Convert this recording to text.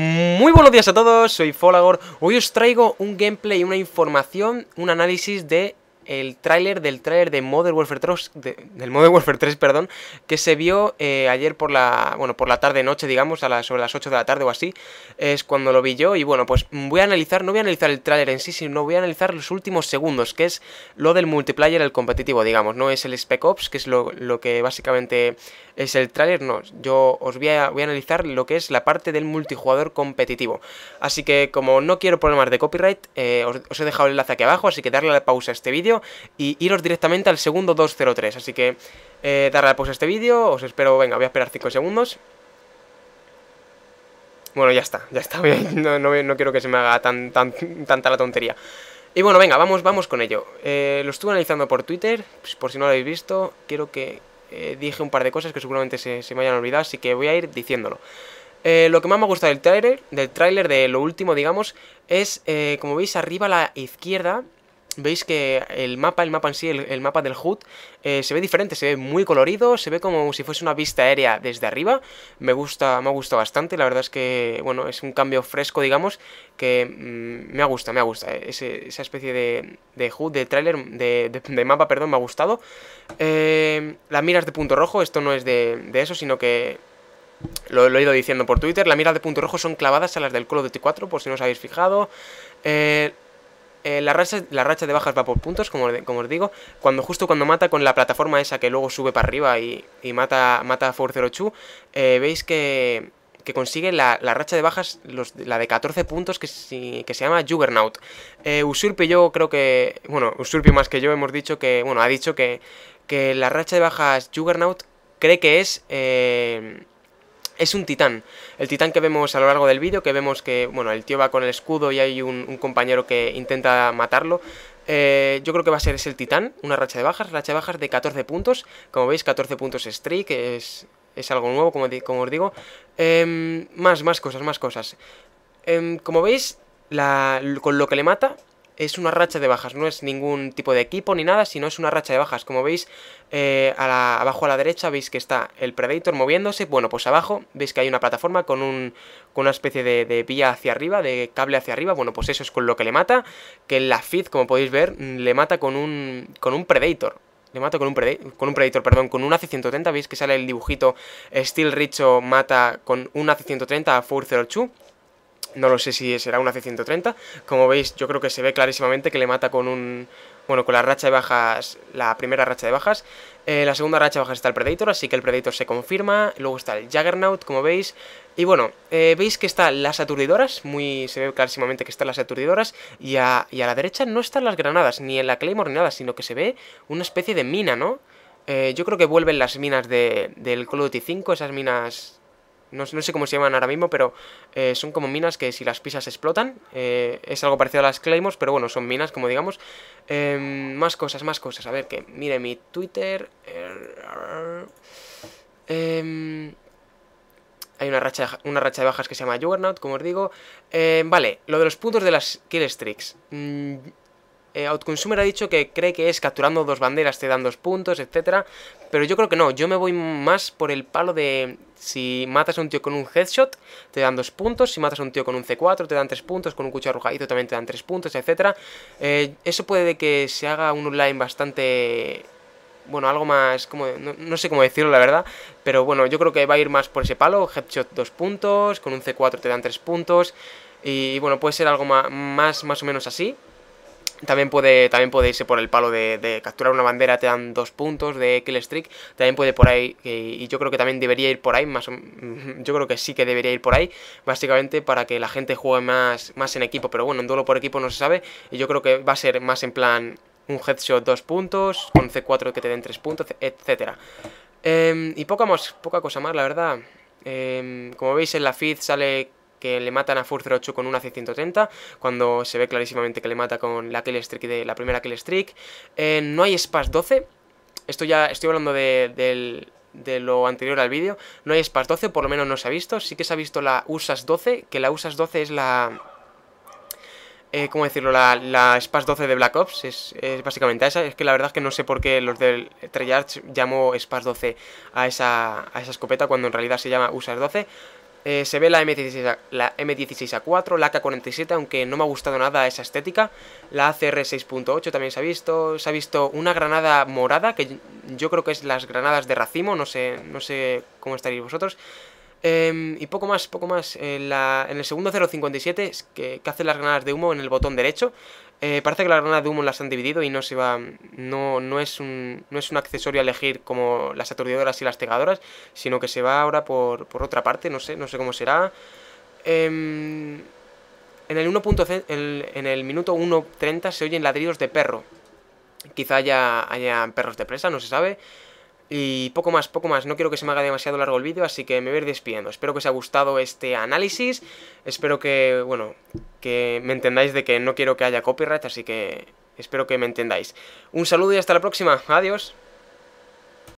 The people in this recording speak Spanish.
Muy buenos días a todos, soy Folagor. Hoy os traigo un gameplay, una información, un análisis de el tráiler del tráiler de Modern Warfare 3, del Modern Warfare 3, perdón, que se vio eh, ayer por la, bueno, por la tarde noche, digamos, a sobre las 8 de la tarde o así, es cuando lo vi yo y bueno, pues voy a analizar, no voy a analizar el tráiler en sí, sino voy a analizar los últimos segundos, que es lo del multiplayer, el competitivo, digamos, no es el Spec Ops, que es lo, que básicamente es el tráiler, no, yo os voy a, voy a analizar lo que es la parte del multijugador competitivo. Así que como no quiero problemas de copyright, eh, os, he dejado el enlace aquí abajo, así que darle la pausa a este vídeo y iros directamente al segundo 203. Así que eh, darle a pausa a este vídeo, os espero, venga, voy a esperar 5 segundos. Bueno, ya está, ya está, no, no, quiero que se me haga tan, tan, tanta la tontería. Y bueno, venga, vamos, vamos con ello. Eh, lo estuve analizando por Twitter, pues, por si no lo habéis visto, quiero que eh, dije un par de cosas que seguramente se, se, me hayan olvidado, así que voy a ir diciéndolo. lo que más me ha gustado del tráiler, del tráiler de lo último, digamos, es, como veis arriba a la izquierda, veis que el mapa, el mapa en sí, el, mapa del HUD, eh, se ve diferente, se ve muy colorido, se ve como si fuese una vista aérea desde arriba. Me gusta, me ha gustado bastante, la verdad es que, bueno, es un cambio fresco, digamos, que mm, me ha gustado, me ha gustado. E, esa especie de, de de trailer, de, mapa, perdón, me ha gustado. Eh, las miras de punto rojo, esto no es de, eso, sino que lo, he ido diciendo por Twitter, las miras de punto rojo son clavadas a las del colo of 4, por si no os habéis fijado. Eh, eh, la, racha, de bajas va por puntos, como, como, os digo. Cuando justo cuando mata con la plataforma esa que luego sube para arriba y, mata, mata a 0 chu eh, veis que, que consigue la, racha de bajas, los, la de 14 puntos que, que se llama Juggernaut. Eh, yo creo que... Bueno, Usurpio más que yo hemos dicho que... Bueno, ha dicho que, que la racha de bajas Juggernaut cree que es... Eh, es un titán. El titán que vemos a lo largo del vídeo, que vemos que, bueno, el tío va con el escudo y hay un, compañero que intenta matarlo. Eh, yo creo que va a ser ese el titán, una racha de bajas, racha de bajas de 14 puntos. Como veis, 14 puntos streak, es, es algo nuevo, como, os digo. Em, más, más cosas, más cosas. Em, como veis, con lo que le mata, es una racha de bajas, no es ningún tipo de equipo ni nada, sino es una racha de bajas. Como veis, eh, abajo a la derecha veis que está el Predator moviéndose, bueno, pues abajo veis que hay una plataforma con, un, con una especie de, vía hacia arriba, de cable hacia arriba, bueno, pues eso es con lo que le mata, que la fit como podéis ver, mm, le mata con un, con un Predator, le mata con un, con un Predator, perdón, con un AC-130. Veis que sale el dibujito Steel Richo mata con un AC-130 a 402. 2. No lo sé si será una C130. Como veis, yo creo que se ve clarísimamente que le mata con un... Bueno, con la racha de bajas, la primera racha de bajas. Eh, la segunda racha de bajas está el Predator, así que el Predator se confirma. Luego está el Juggernaut, como veis. Y bueno, eh, veis que están las aturdidoras, muy se ve clarísimamente que están las aturdidoras. Y a, la derecha no están las granadas, ni en la Claymore ni nada, sino que se ve una especie de mina, ¿no? Eh, yo creo que vuelven las minas del Call of Duty 5, esas minas no, sé cómo se llaman ahora mismo, pero eh, son como minas que si las pisas explotan. Eh, es algo parecido a las Claymores, pero bueno, son minas, como digamos. Em, más cosas, más cosas. A ver, que mire mi Twitter. Em, hay una racha, una racha de bajas que se llama Juggernaut, como os digo. Em, vale, lo de los puntos de las Kill eh, Outconsumer ha dicho que cree que es capturando dos banderas te dan dos puntos, etcétera, pero yo creo que no, yo me voy más por el palo de si matas a un tío con un headshot te dan dos puntos, si matas a un tío con un C4 te dan tres puntos, con un cuchillo y también te dan tres puntos, etcétera. Eh, eso puede que se haga un online bastante bueno, algo más, como, no, sé cómo decirlo la verdad, pero bueno, yo creo que va a ir más por ese palo, headshot dos puntos, con un C4 te dan tres puntos, y bueno, puede ser algo más, más o menos así, también puede, también irse por el palo de, capturar una bandera, te dan dos puntos de kill streak. También puede por ahí, y, yo creo que también debería ir por ahí, más yo creo que sí que debería ir por ahí, básicamente para que la gente juegue más, más en equipo. Pero bueno, en duelo por equipo no se sabe, y yo creo que va a ser más en plan un headshot dos puntos, con C4 que te den tres puntos, etcétera. Em, y poca, más, poca cosa más, la verdad. Em, como veis en la feed sale que le matan a 8 con una C-130, cuando se ve clarísimamente que le mata con la de la primera killstreak, eh, no hay Spas 12, esto ya estoy hablando de, lo anterior al vídeo. No hay Spas 12, por lo menos no se ha visto. Sí que se ha visto la USAS 12, que la USAS 12 es la... Eh, ¿Cómo decirlo? La, la Spas 12 de Black Ops es, básicamente esa. Es que la verdad es que no sé por qué los del Treyarch llamó Spas 12 a esa, a esa escopeta cuando en realidad se llama USAS 12. Eh, se ve la M16A, la m a 4 la AK-47, aunque no me ha gustado nada esa estética. La ACR 6.8 también se ha visto. Se ha visto una granada morada, que yo creo que es las granadas de racimo, no sé, no sé cómo estaréis vosotros. Em, y poco más, poco más. Eh, en, el segundo 057, que, que hace las granadas de humo en el botón derecho. Eh, parece que la granada de humo las han dividido y no se va. No, es un, no es un accesorio a elegir como las aturdidoras y las tegadoras, sino que se va ahora por, otra parte, no sé, no sé cómo será. Em, en, el 1. El, en el minuto 1.30 se oyen ladridos de perro. Quizá haya, haya perros de presa, no se sabe. Y poco más, poco más, no quiero que se me haga demasiado largo el vídeo, así que me voy a ir despidiendo. Espero que os haya gustado este análisis, espero que, bueno, que me entendáis de que no quiero que haya copyright, así que espero que me entendáis. Un saludo y hasta la próxima, adiós.